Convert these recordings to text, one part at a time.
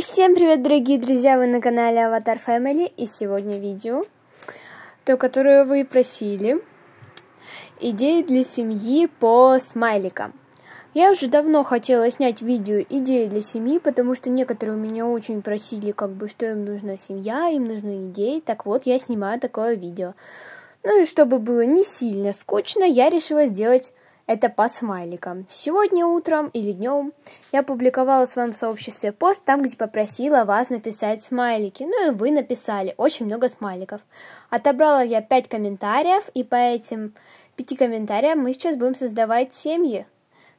всем привет, дорогие друзья! Вы на канале Avatar Family и сегодня видео, то, которое вы просили, идеи для семьи по смайликам. Я уже давно хотела снять видео идеи для семьи, потому что некоторые у меня очень просили, как бы, что им нужна семья, им нужны идеи. Так вот, я снимаю такое видео. Ну и чтобы было не сильно скучно, я решила сделать это по смайликам. Сегодня утром или днем я публиковала в своем сообществе пост там, где попросила вас написать смайлики. Ну и вы написали очень много смайликов. Отобрала я 5 комментариев, и по этим 5 комментариям мы сейчас будем создавать семьи.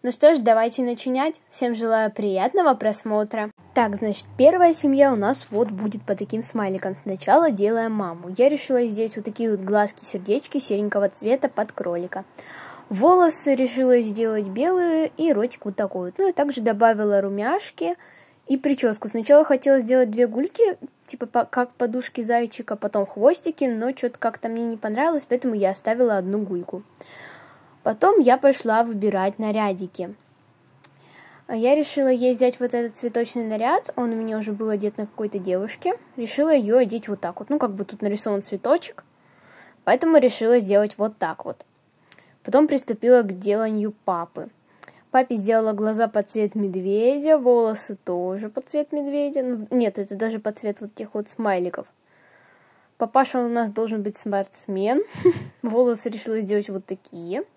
Ну что ж, давайте начинать. Всем желаю приятного просмотра. Так, значит, первая семья у нас вот будет по таким смайликам. Сначала делаем маму. Я решила здесь вот такие вот глазки-сердечки серенького цвета под кролика. Волосы решила сделать белые и ротик вот такой вот. Ну, и также добавила румяшки и прическу. Сначала хотела сделать две гульки, типа по, как подушки зайчика, потом хвостики, но что-то как-то мне не понравилось, поэтому я оставила одну гульку. Потом я пошла выбирать нарядики. Я решила ей взять вот этот цветочный наряд, он у меня уже был одет на какой-то девушке. Решила ее одеть вот так вот, ну как бы тут нарисован цветочек, поэтому решила сделать вот так вот. Потом приступила к деланию папы. Папе сделала глаза под цвет медведя, волосы тоже под цвет медведя. Ну, нет, это даже под цвет вот тех вот смайликов. Папаша у нас должен быть смартсмен. Волосы решила сделать вот такие –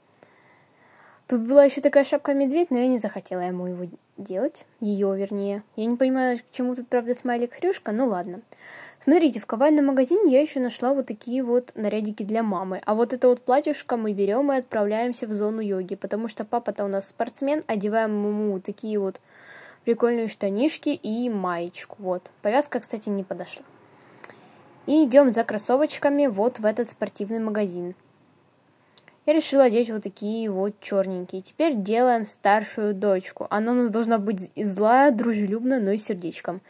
Тут была еще такая шапка-медведь, но я не захотела ему его делать. Ее, вернее. Я не понимаю, к чему тут, правда, смайлик хрюшка, ну ладно. Смотрите, в кавайном магазине я еще нашла вот такие вот нарядики для мамы. А вот это вот платьюшко мы берем и отправляемся в зону йоги, потому что папа-то у нас спортсмен, одеваем ему такие вот прикольные штанишки и маечку. Вот. Повязка, кстати, не подошла. И идем за кроссовочками вот в этот спортивный магазин. Я решила одеть вот такие вот черненькие. Теперь делаем старшую дочку. Она у нас должна быть злая, дружелюбная, но и сердечком.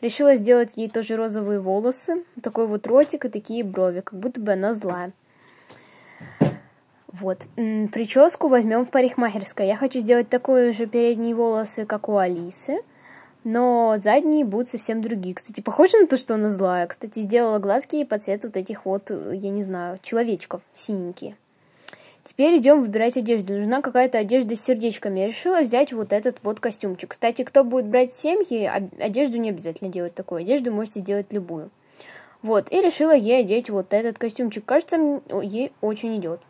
Решила сделать ей тоже розовые волосы, такой вот ротик и такие брови, как будто бы она злая. Вот. Прическу возьмем в парикмахерской. Я хочу сделать такие же передние волосы, как у Алисы, но задние будут совсем другие. Кстати, похоже на то, что она злая. Кстати, сделала глазки под цвет вот этих вот, э, я не знаю, человечков синенькие. Теперь идем выбирать одежду. Нужна какая-то одежда с сердечками. Я решила взять вот этот вот костюмчик. Кстати, кто будет брать семьи, одежду не обязательно делать такую. Одежду можете сделать любую. Вот, и решила ей одеть вот этот костюмчик. Кажется, ей очень идет.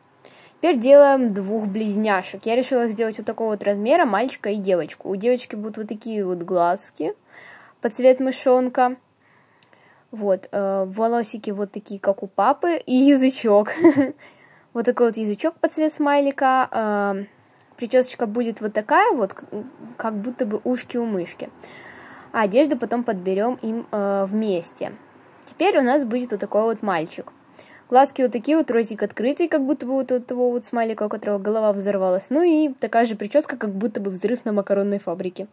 Теперь делаем двух близняшек. Я решила сделать вот такого вот размера, мальчика и девочку. У девочки будут вот такие вот глазки под цвет мышонка. Вот, э, волосики вот такие, как у папы, и язычок. вот такой вот язычок под цвет смайлика, э, а, причесочка будет вот такая вот, как будто бы ушки у мышки. А одежду потом подберем им э, вместе. Теперь у нас будет вот такой вот мальчик. Глазки вот такие вот, розик открытый, как будто бы вот у того вот смайлика, у которого голова взорвалась. Ну и такая же прическа, как будто бы взрыв на макаронной фабрике.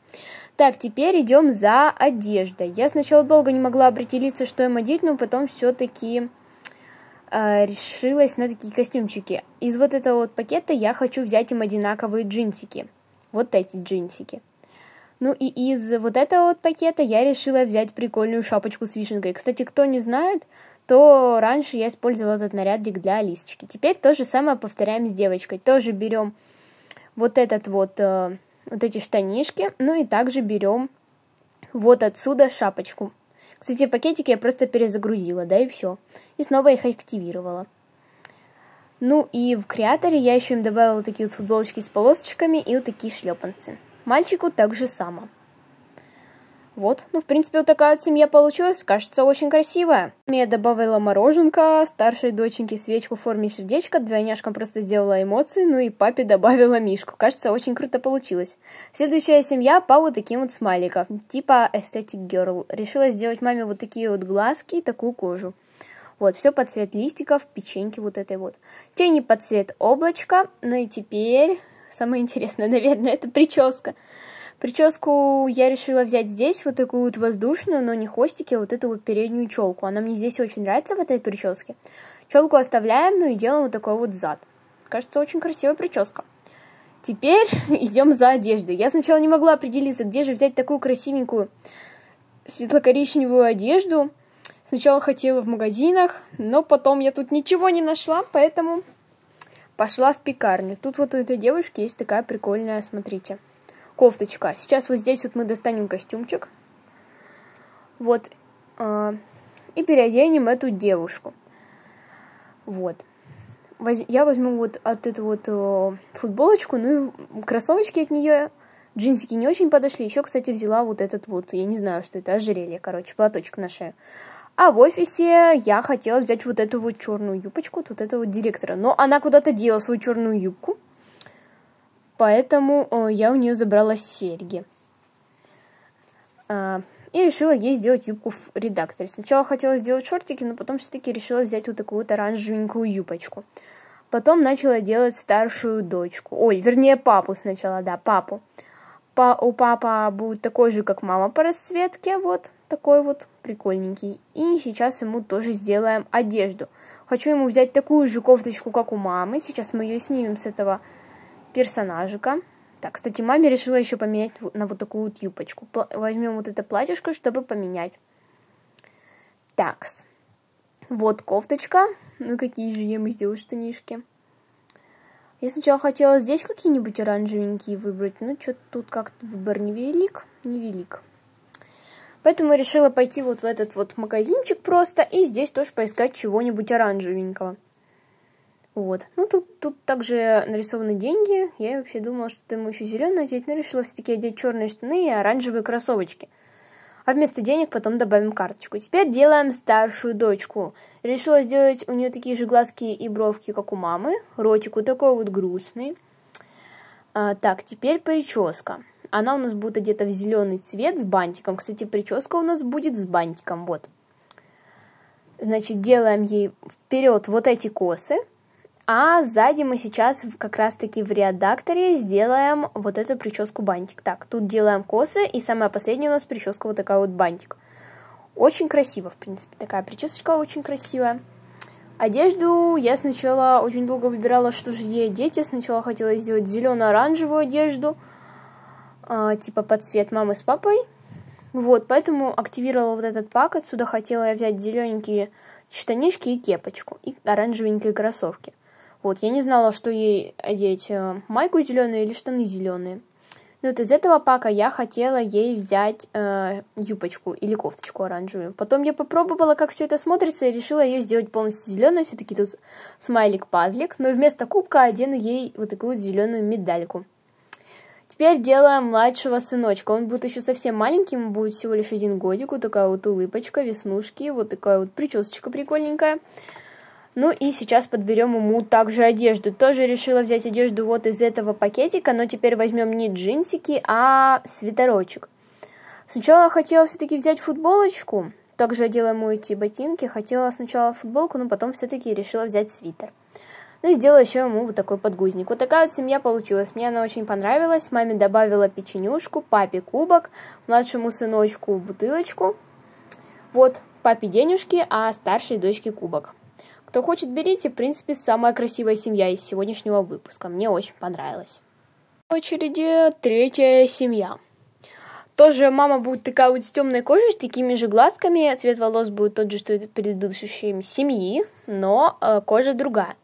Так, теперь идем за одеждой. Я сначала долго не могла определиться, что им одеть, но потом все-таки а, решилась на такие костюмчики. Из вот этого вот пакета я хочу взять им одинаковые джинсики. Вот эти джинсики. Ну и из вот этого вот пакета я решила взять прикольную шапочку с вишенкой. Кстати, кто не знает, то раньше я использовала этот нарядик для лисочки. Теперь то же самое повторяем с девочкой. Тоже берем вот этот вот, э, вот эти штанишки, ну и также берем вот отсюда шапочку. Кстати, пакетики я просто перезагрузила, да и все. И снова их активировала. Ну и в креаторе я еще им добавила такие вот футболочки с полосочками и вот такие шлепанцы. Мальчику так же само. Вот, ну, в принципе, вот такая вот семья получилась, кажется, очень красивая. Я добавила мороженка, старшей доченьке свечку в форме сердечка, двойняшкам просто сделала эмоции, ну и папе добавила мишку. Кажется, очень круто получилось. Следующая семья по вот таким вот смайликам, типа Aesthetic Girl. Решила сделать маме вот такие вот глазки и такую кожу. Вот, все под цвет листиков, печеньки вот этой вот. Тени под цвет облачка. Ну и теперь, самое интересное, наверное, это прическа. Прическу я решила взять здесь, вот такую вот воздушную, но не хвостики, а вот эту вот переднюю челку. Она мне здесь очень нравится в этой прическе. Челку оставляем, ну и делаем вот такой вот зад. Кажется, очень красивая прическа. Теперь идем за одеждой. Я сначала не могла определиться, где же взять такую красивенькую светло-коричневую одежду. Сначала хотела в магазинах, но потом я тут ничего не нашла, поэтому пошла в пекарню. Тут вот у этой девушки есть такая прикольная, смотрите кофточка. Сейчас вот здесь вот мы достанем костюмчик. Вот. А, и переоденем эту девушку. Вот. Я возьму вот от эту вот э, футболочку, ну и кроссовочки от нее. Джинсики не очень подошли. Еще, кстати, взяла вот этот вот, я не знаю, что это, ожерелье, короче, платочек на шею. А в офисе я хотела взять вот эту вот черную юбочку, вот этого вот директора. Но она куда-то дела свою черную юбку. Поэтому э, я у нее забрала серьги. А, и решила ей сделать юбку в редакторе. Сначала хотела сделать шортики, но потом все-таки решила взять вот такую вот оранжевенькую юбочку. Потом начала делать старшую дочку. Ой, вернее, папу сначала, да, папу. Па у папа будет такой же, как мама по расцветке, вот такой вот прикольненький. И сейчас ему тоже сделаем одежду. Хочу ему взять такую же кофточку, как у мамы. Сейчас мы ее снимем с этого персонажика. Так, кстати, маме решила еще поменять на вот такую вот юбочку. Пла возьмем вот это платьишко, чтобы поменять. Такс. Вот кофточка. Ну какие же я мы сделаю штанишки. Я сначала хотела здесь какие-нибудь оранжевенькие выбрать, но что-то тут как-то выбор невелик, невелик. Поэтому я решила пойти вот в этот вот магазинчик просто и здесь тоже поискать чего-нибудь оранжевенького. Вот. Ну, тут, тут также нарисованы деньги. Я вообще думала, что ему еще зеленый одеть, но решила все-таки одеть черные штаны и оранжевые кроссовочки. А вместо денег потом добавим карточку. Теперь делаем старшую дочку. Решила сделать у нее такие же глазки и бровки, как у мамы. Ротик вот такой вот грустный. А, так, теперь прическа. Она у нас будет одета в зеленый цвет с бантиком. Кстати, прическа у нас будет с бантиком. Вот. Значит, делаем ей вперед вот эти косы а сзади мы сейчас как раз-таки в редакторе сделаем вот эту прическу бантик. Так, тут делаем косы, и самая последняя у нас прическа вот такая вот бантик. Очень красиво, в принципе, такая причесочка очень красивая. Одежду я сначала очень долго выбирала, что же ей одеть. Я сначала хотела сделать зелено-оранжевую одежду, а, типа под цвет мамы с папой. Вот, поэтому активировала вот этот пак. Отсюда хотела я взять зелененькие штанишки и кепочку, и оранжевенькие кроссовки. Вот, я не знала, что ей одеть, э, майку зеленую или штаны зеленые. Ну вот из этого пака я хотела ей взять э, юбочку или кофточку оранжевую. Потом я попробовала, как все это смотрится, и решила ее сделать полностью зеленой. Все-таки тут смайлик-пазлик. Но вместо кубка одену ей вот такую зеленую медальку. Теперь делаем младшего сыночка. Он будет еще совсем маленьким, ему будет всего лишь один годик. Вот такая вот улыбочка, веснушки, вот такая вот причесочка прикольненькая. Ну и сейчас подберем ему также одежду. Тоже решила взять одежду вот из этого пакетика, но теперь возьмем не джинсики, а свитерочек. Сначала хотела все-таки взять футболочку, также одела ему эти ботинки, хотела сначала футболку, но потом все-таки решила взять свитер. Ну и сделала еще ему вот такой подгузник. Вот такая вот семья получилась. Мне она очень понравилась. Маме добавила печенюшку, папе кубок, младшему сыночку бутылочку. Вот, папе денежки, а старшей дочке кубок. Кто хочет, берите. В принципе, самая красивая семья из сегодняшнего выпуска. Мне очень понравилось. В очереди третья семья. Тоже мама будет такая вот с темной кожей, с такими же глазками. Цвет волос будет тот же, что и предыдущей семьи, но э, кожа другая.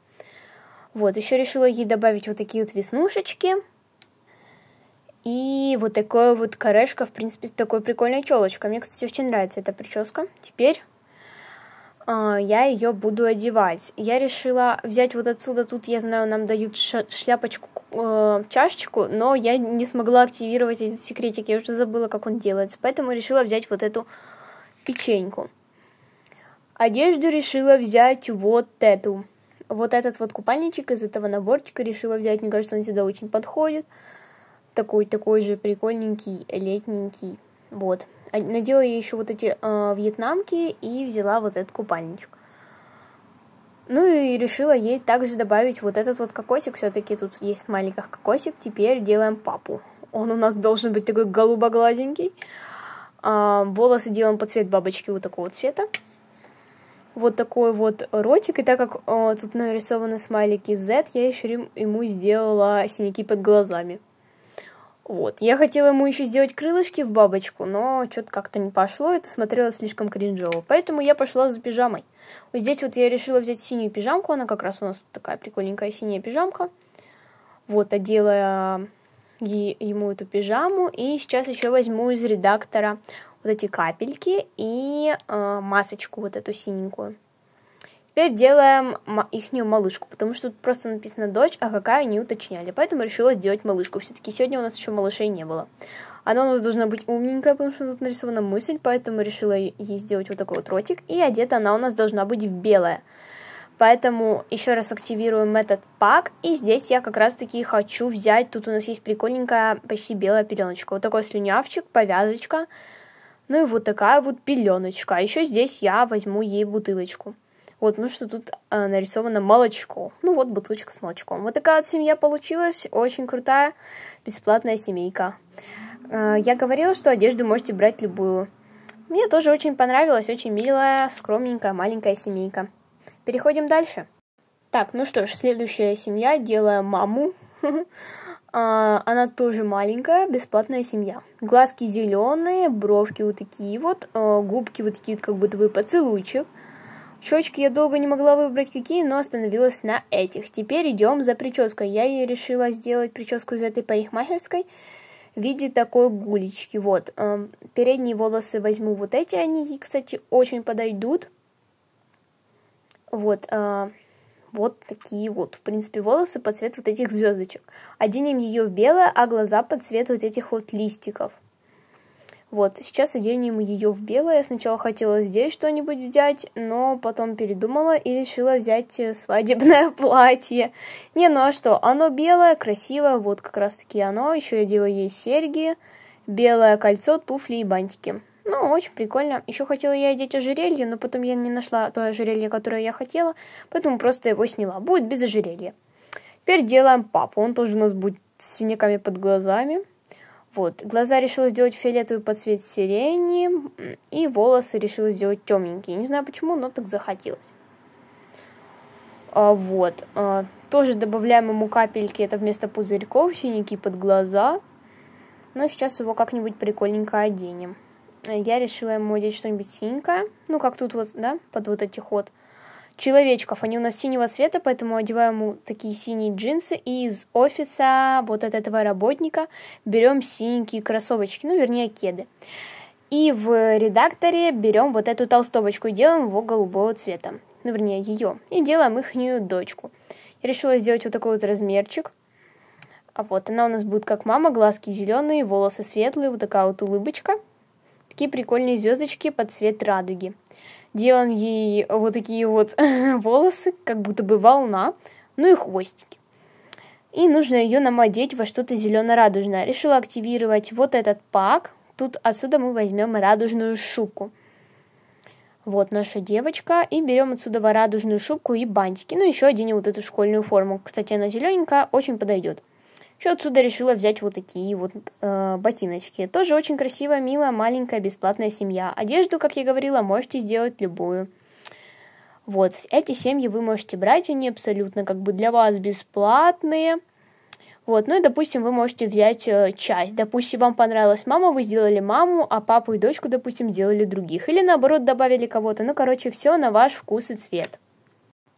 Вот, еще решила ей добавить вот такие вот веснушечки. И вот такое вот корешка, в принципе, с такой прикольной челочкой. Мне, кстати, очень нравится эта прическа. Теперь а, я ее буду одевать. Я решила взять вот отсюда, тут я знаю, нам дают шляпочку, э, чашечку, но я не смогла активировать этот секретик, я уже забыла, как он делается, поэтому решила взять вот эту печеньку. Одежду решила взять вот эту. Вот этот вот купальничек из этого наборчика решила взять, мне кажется, он сюда очень подходит. Такой, такой же прикольненький, летненький. Вот. А надела я еще вот эти э, вьетнамки и взяла вот этот купальничек. Ну и решила ей также добавить вот этот вот кокосик. Все-таки тут есть маленьких кокосик. Теперь делаем папу. Он у нас должен быть такой голубоглазенький. А, волосы делаем под цвет бабочки вот такого цвета. Вот такой вот ротик. И так как о, а, тут нарисованы смайлики Z, я еще ему сделала синяки под глазами. Вот. Я хотела ему еще сделать крылышки в бабочку, но что-то как-то не пошло, это смотрелось слишком кринжово. Поэтому я пошла за пижамой. Вот здесь вот я решила взять синюю пижамку, она как раз у нас такая прикольненькая синяя пижамка. Вот, одела ему эту пижаму, и сейчас еще возьму из редактора вот эти капельки и э, масочку вот эту синенькую. Теперь делаем ихнюю малышку, потому что тут просто написано дочь, а какая не уточняли. Поэтому решила сделать малышку. Все-таки сегодня у нас еще малышей не было. Она у нас должна быть умненькая, потому что тут нарисована мысль, поэтому решила ей сделать вот такой вот ротик. И одета она у нас должна быть в белое. Поэтому еще раз активируем этот пак. И здесь я как раз таки хочу взять, тут у нас есть прикольненькая почти белая пеленочка. Вот такой слюнявчик, повязочка. Ну и вот такая вот пеленочка. А еще здесь я возьму ей бутылочку. Вот, ну что тут э, нарисовано молочко. Ну вот, бутылочка с молочком. Вот такая вот семья получилась. Очень крутая, бесплатная семейка. Э, я говорила, что одежду можете брать любую. Мне тоже очень понравилась, очень милая, скромненькая, маленькая семейка. Переходим дальше. Так, ну что ж, следующая семья, делаем маму. А, она тоже маленькая, бесплатная семья. Глазки зеленые, бровки вот такие вот, губки вот такие вот, как будто бы поцелуйчик. Щечки я долго не могла выбрать какие, но остановилась на этих. Теперь идем за прической. Я ей решила сделать прическу из этой парикмахерской в виде такой гулечки. Вот, эм, передние волосы возьму вот эти, они ей, кстати, очень подойдут. Вот, э, вот такие вот, в принципе, волосы под цвет вот этих звездочек. Оденем ее в белое, а глаза под цвет вот этих вот листиков. Вот, сейчас оденем ее в белое. Я сначала хотела здесь что-нибудь взять, но потом передумала и решила взять э, свадебное платье. Не, ну а что, оно белое, красивое, вот как раз таки оно. Еще я делала ей серьги, белое кольцо, туфли и бантики. Ну, очень прикольно. Еще хотела я одеть ожерелье, но потом я не нашла то ожерелье, которое я хотела, поэтому просто его сняла. Будет без ожерелья. Теперь делаем папу. Он тоже у нас будет с синяками под глазами. Вот, глаза решила сделать фиолетовый под цвет сирени, и волосы решила сделать темненькие. Не знаю почему, но так захотелось. А, вот, а, тоже добавляем ему капельки, это вместо пузырьков, синяки под глаза. Но сейчас его как-нибудь прикольненько оденем. Я решила ему одеть что-нибудь синенькое, ну как тут вот, да, под вот этих вот человечков. Они у нас синего цвета, поэтому одеваем такие синие джинсы. И из офиса вот от этого работника берем синенькие кроссовочки, ну, вернее, кеды. И в редакторе берем вот эту толстовочку и делаем его голубого цвета. Ну, вернее, ее. И делаем ихнюю дочку. Я решила сделать вот такой вот размерчик. А вот она у нас будет как мама, глазки зеленые, волосы светлые, вот такая вот улыбочка. Такие прикольные звездочки под цвет радуги делаем ей вот такие вот волосы, как будто бы волна, ну и хвостики. И нужно ее нам одеть во что-то зелено-радужное. Решила активировать вот этот пак. Тут отсюда мы возьмем радужную шубку. Вот наша девочка. И берем отсюда радужную шубку и бантики. Ну, еще оденем вот эту школьную форму. Кстати, она зелененькая, очень подойдет. Еще отсюда решила взять вот такие вот э, ботиночки. Тоже очень красивая, милая, маленькая, бесплатная семья. Одежду, как я говорила, можете сделать любую. Вот, эти семьи вы можете брать, они абсолютно как бы для вас бесплатные. Вот, ну и, допустим, вы можете взять э, часть. Допустим, вам понравилась мама, вы сделали маму, а папу и дочку, допустим, сделали других. Или, наоборот, добавили кого-то. Ну, короче, все на ваш вкус и цвет.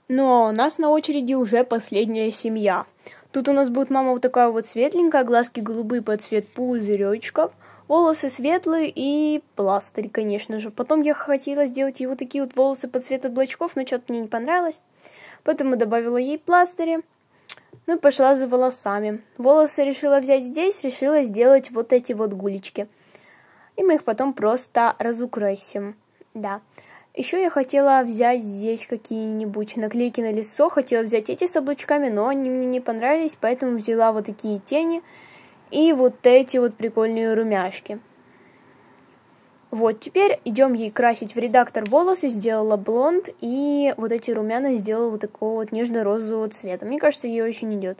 Но у нас на очереди уже последняя семья. Тут у нас будет мама вот такая вот светленькая, глазки голубые под цвет пузыречков, волосы светлые и пластырь, конечно же. Потом я хотела сделать его такие вот волосы под цвет облачков, но что-то мне не понравилось. Поэтому добавила ей пластыри. Ну и пошла за волосами. Волосы решила взять здесь, решила сделать вот эти вот гулечки. И мы их потом просто разукрасим. Да. Еще я хотела взять здесь какие-нибудь наклейки на лицо, хотела взять эти с облачками, но они мне не понравились, поэтому взяла вот такие тени и вот эти вот прикольные румяшки. Вот, теперь идем ей красить в редактор волосы, сделала блонд, и вот эти румяна сделала вот такого вот нежно-розового цвета. Мне кажется, ей очень идет.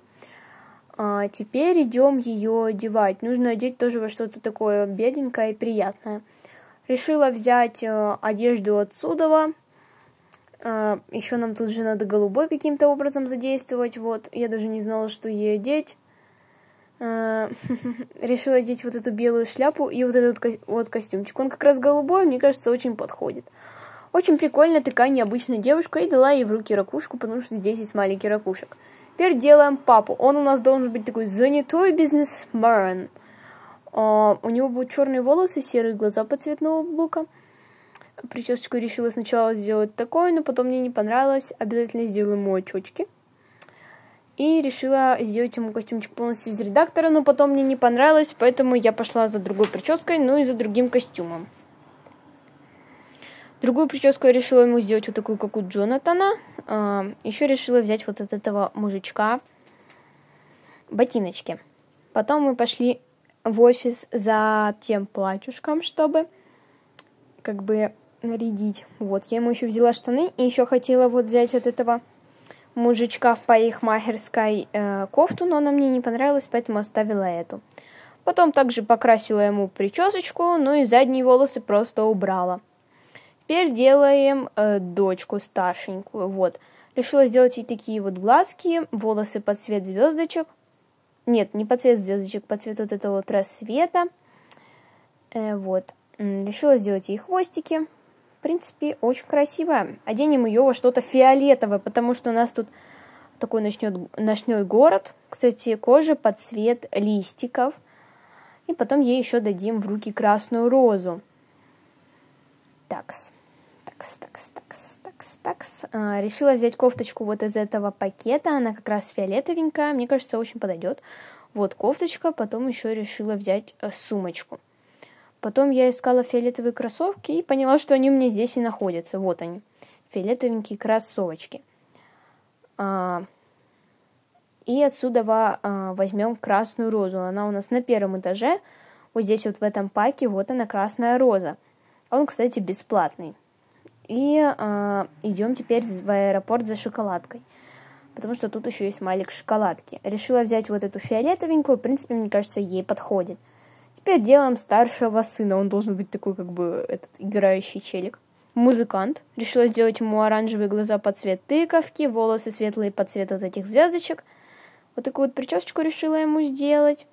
А теперь идем ее одевать. Нужно одеть тоже во что-то такое беденькое и приятное. Решила взять э, одежду от Э, еще нам тут же надо голубой каким-то образом задействовать. Вот, я даже не знала, что ей одеть. Э, решила одеть вот эту белую шляпу и вот этот ко- вот костюмчик. Он как раз голубой, мне кажется, очень подходит. Очень прикольная такая необычная девушка. И дала ей в руки ракушку, потому что здесь есть маленький ракушек. Теперь делаем папу. Он у нас должен быть такой занятой бизнесмен. А, у него будут черные волосы, серые глаза по цветного бука. Прическу решила сначала сделать такой, но потом мне не понравилось. Обязательно сделаю ему очочки. И решила сделать ему костюмчик полностью из редактора, но потом мне не понравилось, поэтому я пошла за другой прической, ну и за другим костюмом. Другую прическу я решила ему сделать вот такую, как у Джонатана. А, Еще решила взять вот от этого мужичка ботиночки. Потом мы пошли в офис за тем платьюшком, чтобы как бы нарядить. Вот, я ему еще взяла штаны и еще хотела вот взять от этого мужичка в парикмахерской э, кофту, но она мне не понравилась, поэтому оставила эту. Потом также покрасила ему причесочку, ну и задние волосы просто убрала. Теперь делаем э, дочку старшенькую, вот. Решила сделать ей такие вот глазки, волосы под цвет звездочек – нет, не по цвет звездочек, по цвету вот этого вот рассвета. Э, вот. Решила сделать ей хвостики. В принципе, очень красиво. Оденем ее во что-то фиолетовое, потому что у нас тут такой ночной, ночной город. Кстати, кожа под цвет листиков. И потом ей еще дадим в руки красную розу. Такс. Такс, такс, такс, такс, такс. А, решила взять кофточку вот из этого пакета. Она как раз фиолетовенькая. Мне кажется, очень подойдет. Вот кофточка. Потом еще решила взять э, сумочку. Потом я искала фиолетовые кроссовки и поняла, что они у меня здесь и находятся. Вот они. Фиолетовенькие кроссовочки. А, и отсюда а, возьмем красную розу. Она у нас на первом этаже. Вот здесь вот в этом паке. Вот она, красная роза. Он, кстати, бесплатный. И э, а, идем теперь в аэропорт за шоколадкой. Потому что тут еще есть малик шоколадки. Решила взять вот эту фиолетовенькую. В принципе, мне кажется, ей подходит. Теперь делаем старшего сына. Он должен быть такой, как бы, этот играющий челик. Музыкант. Решила сделать ему оранжевые глаза под цвет тыковки, волосы светлые под цвет вот этих звездочек. Вот такую вот причесочку решила ему сделать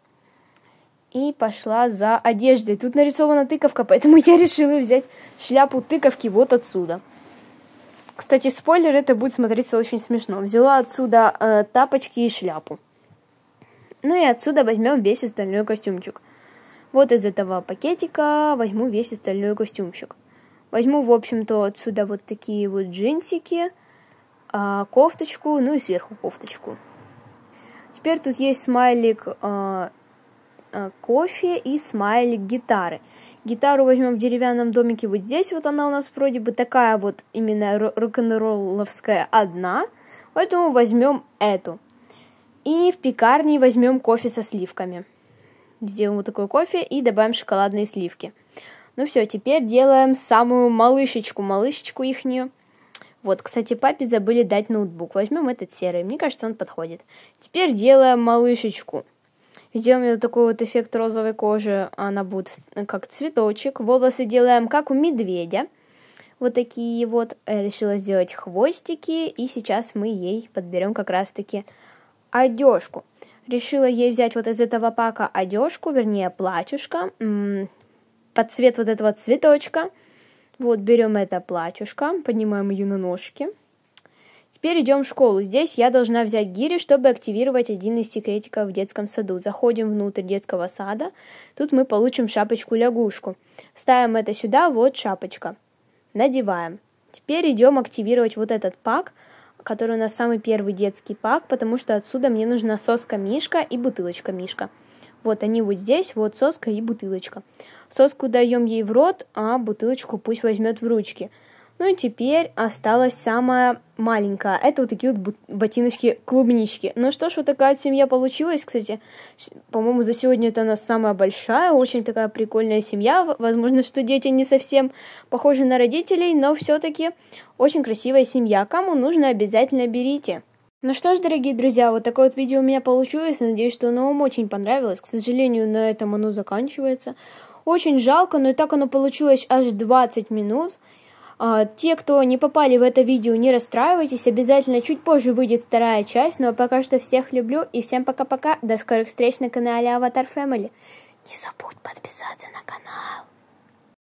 и пошла за одеждой. Тут нарисована тыковка, поэтому я решила взять шляпу тыковки вот отсюда. Кстати, спойлер, это будет смотреться очень смешно. Взяла отсюда э, тапочки и шляпу. Ну и отсюда возьмем весь остальной костюмчик. Вот из этого пакетика возьму весь остальной костюмчик. Возьму, в общем-то, отсюда вот такие вот джинсики, э, кофточку, ну и сверху кофточку. Теперь тут есть смайлик э, Э, кофе и смайлик гитары. Гитару возьмем в деревянном домике вот здесь, вот она у нас вроде бы такая вот именно рок-н-ролловская одна, поэтому возьмем эту. И в пекарне возьмем кофе со сливками. Сделаем вот такой кофе и добавим шоколадные сливки. Ну все, теперь делаем самую малышечку, малышечку ихнюю. Вот, кстати, папе забыли дать ноутбук. Возьмем этот серый. Мне кажется, он подходит. Теперь делаем малышечку. Сделаем вот такой вот эффект розовой кожи. Она будет как цветочек. Волосы делаем как у медведя. Вот такие вот. Я решила сделать хвостики. И сейчас мы ей подберем как раз-таки одежку. Решила ей взять вот из этого пака одежку, вернее платьюшко, под цвет вот этого цветочка. Вот берем это платьюшко, поднимаем ее на ножки. Теперь идем в школу. Здесь я должна взять гири, чтобы активировать один из секретиков в детском саду. Заходим внутрь детского сада. Тут мы получим шапочку-лягушку. Ставим это сюда, вот шапочка. Надеваем. Теперь идем активировать вот этот пак, который у нас самый первый детский пак, потому что отсюда мне нужна соска-мишка и бутылочка-мишка. Вот они вот здесь, вот соска и бутылочка. Соску даем ей в рот, а бутылочку пусть возьмет в ручки. Ну и теперь осталась самая маленькая. Это вот такие вот ботиночки-клубнички. Ну что ж, вот такая семья получилась, кстати. По-моему, за сегодня это у нас самая большая, очень такая прикольная семья. Возможно, что дети не совсем похожи на родителей, но все-таки очень красивая семья. Кому нужно, обязательно берите. Ну что ж, дорогие друзья, вот такое вот видео у меня получилось. Надеюсь, что оно вам очень понравилось. К сожалению, на этом оно заканчивается. Очень жалко, но и так оно получилось аж 20 минут. А, те, кто не попали в это видео, не расстраивайтесь, обязательно чуть позже выйдет вторая часть, но пока что всех люблю и всем пока-пока, до скорых встреч на канале Аватар Family. Не забудь подписаться на канал.